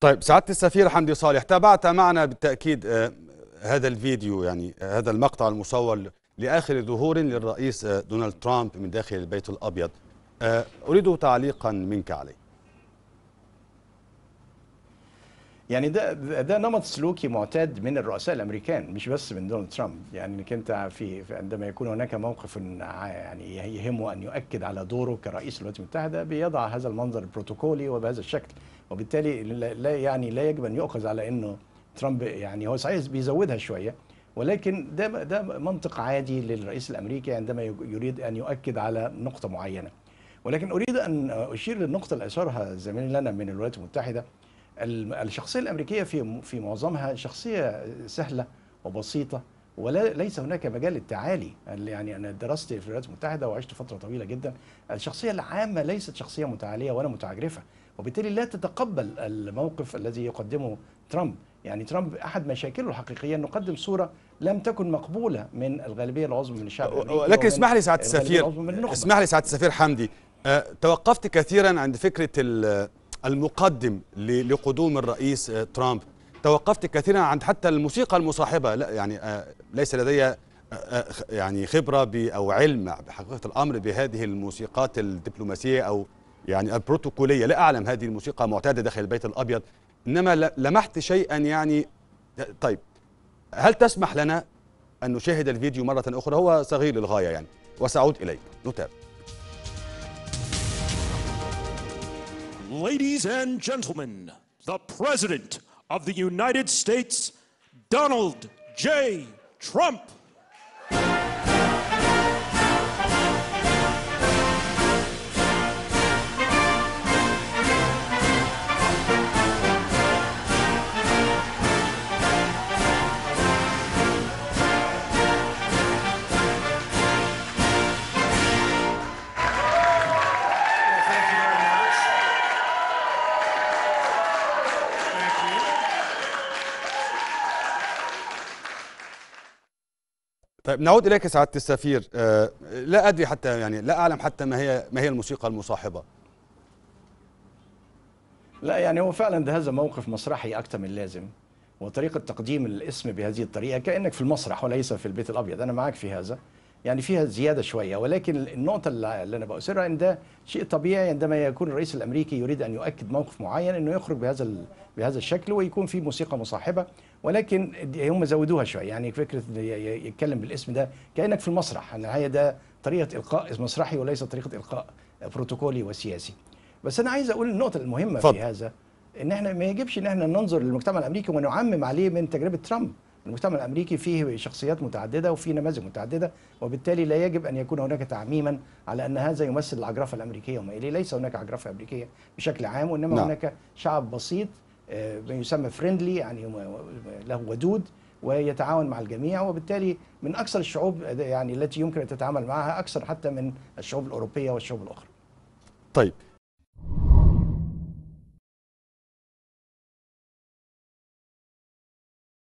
طيب سعادة السفير حمدي صالح تابعت معنا بالتأكيد آه، هذا الفيديو يعني آه، هذا المقطع المصور لآخر ظهور للرئيس آه، دونالد ترامب من داخل البيت الأبيض أريد تعليقا منك عليه يعني ده ده نمط سلوكي معتاد من الرؤساء الامريكان مش بس من دونالد ترامب يعني انك انت في عندما يكون هناك موقف يعني يهمه ان يؤكد على دوره كرئيس الولايات المتحده بيضع هذا المنظر البروتوكولي وبهذا الشكل وبالتالي لا يعني لا يجب ان يؤخذ على انه ترامب يعني هو صحيح بيزودها شويه ولكن ده ده منطق عادي للرئيس الامريكي عندما يريد ان يؤكد على نقطه معينه ولكن اريد ان اشير للنقطه اللي اشارها زميلنا من الولايات المتحده الشخصية الأمريكية في في معظمها شخصية سهلة وبسيطة ولا ليس هناك مجال للتعالي يعني انا درست في الولايات المتحده وعشت فتره طويله جدا الشخصيه العامه ليست شخصيه متعاليه ولا متعجرفه وبالتالي لا تتقبل الموقف الذي يقدمه ترامب يعني ترامب احد مشاكله الحقيقيه انه قدم صوره لم تكن مقبوله من الغالبيه العظمى من الشعب لكن اسمح لي سعاده السفير اسمح لي سعاده السفير حمدي أه توقفت كثيرا عند فكره المقدم لقدوم الرئيس آه، ترامب توقفت كثيرا عند حتى الموسيقى المصاحبة لا يعني آه، ليس لدي آه، يعني خبرة أو علم بحقيقة الأمر بهذه الموسيقات الدبلوماسية أو يعني البروتوكولية لا أعلم هذه الموسيقى معتادة داخل البيت الأبيض إنما لمحت شيئا يعني طيب هل تسمح لنا أن نشاهد الفيديو مرة أخرى هو صغير للغاية يعني وسأعود إليك نتابع Ladies and gentlemen, the President of the United States, Donald J. Trump. طيب نعود اليك سعاده السفير أه لا ادري حتى يعني لا اعلم حتى ما هي ما هي الموسيقى المصاحبه لا يعني هو فعلا ده هذا موقف مسرحي اكثر من اللازم وطريقه تقديم الاسم بهذه الطريقه كانك في المسرح وليس في البيت الابيض انا معك في هذا يعني فيها زياده شويه ولكن النقطه اللي انا باسرها ان ده شيء طبيعي عندما يكون الرئيس الامريكي يريد ان يؤكد موقف معين انه يخرج بهذا بهذا الشكل ويكون في موسيقى مصاحبه ولكن هم زودوها شويه يعني فكره يتكلم بالاسم ده كانك في المسرح ان يعني هي ده طريقه القاء مسرحي وليس طريقه القاء بروتوكولي وسياسي بس انا عايز اقول النقطه المهمه فضل. في هذا ان احنا ما يجبش ان احنا ننظر للمجتمع الامريكي ونعمم عليه من تجربه ترامب المجتمع الامريكي فيه شخصيات متعدده وفيه نماذج متعدده وبالتالي لا يجب ان يكون هناك تعميما على ان هذا يمثل العجرفه الامريكيه وما اليه ليس هناك عجرفه امريكيه بشكل عام وانما لا. نعم. هناك شعب بسيط آه، ما يسمى فريندلي يعني له ودود ويتعاون مع الجميع وبالتالي من اكثر الشعوب يعني التي يمكن ان تتعامل معها اكثر حتى من الشعوب الاوروبيه والشعوب الاخرى. طيب